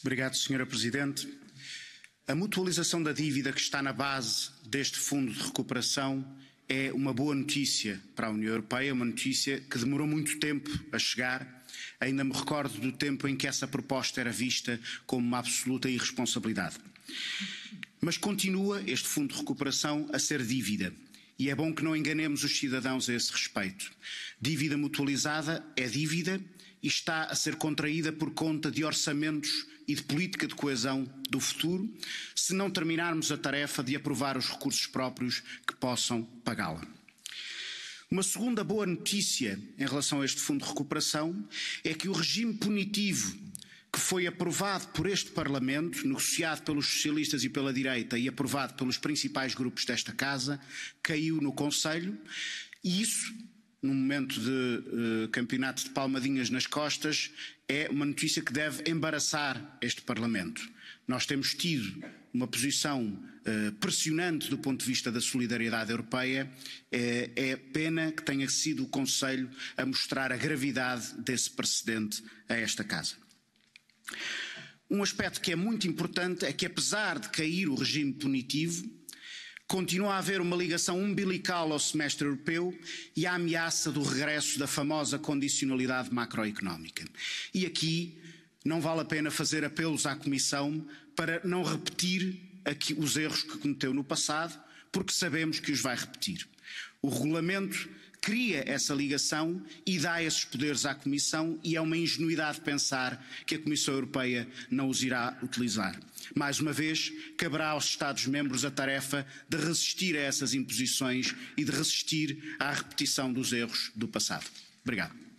Obrigado, Senhora Presidente. A mutualização da dívida que está na base deste Fundo de Recuperação é uma boa notícia para a União Europeia, uma notícia que demorou muito tempo a chegar. Ainda me recordo do tempo em que essa proposta era vista como uma absoluta irresponsabilidade. Mas continua este Fundo de Recuperação a ser dívida e é bom que não enganemos os cidadãos a esse respeito. Dívida mutualizada é dívida e está a ser contraída por conta de orçamentos e de política de coesão do futuro, se não terminarmos a tarefa de aprovar os recursos próprios que possam pagá-la. Uma segunda boa notícia em relação a este Fundo de Recuperação é que o regime punitivo que foi aprovado por este Parlamento, negociado pelos socialistas e pela direita e aprovado pelos principais grupos desta Casa, caiu no Conselho e isso, num momento de uh, campeonato de palmadinhas nas costas, é uma notícia que deve embaraçar este Parlamento. Nós temos tido uma posição uh, pressionante do ponto de vista da solidariedade europeia. É, é, pena que tenha sido o Conselho a mostrar a gravidade desse precedente a esta Casa. Um aspecto que é muito importante é que, apesar de cair o regime punitivo, continua a haver uma ligação umbilical ao semestre europeu e à ameaça do regresso da famosa condicionalidade macroeconómica. E aqui não vale a pena fazer apelos à Comissão para não repetir aqui os erros que cometeu no passado, porque sabemos que os vai repetir. O regulamento cria essa ligação e dá esses poderes à Comissão e é uma ingenuidade pensar que a Comissão Europeia não os irá utilizar. Mais uma vez, caberá aos Estados-membros a tarefa de resistir a essas imposições e de resistir à repetição dos erros do passado. Obrigado.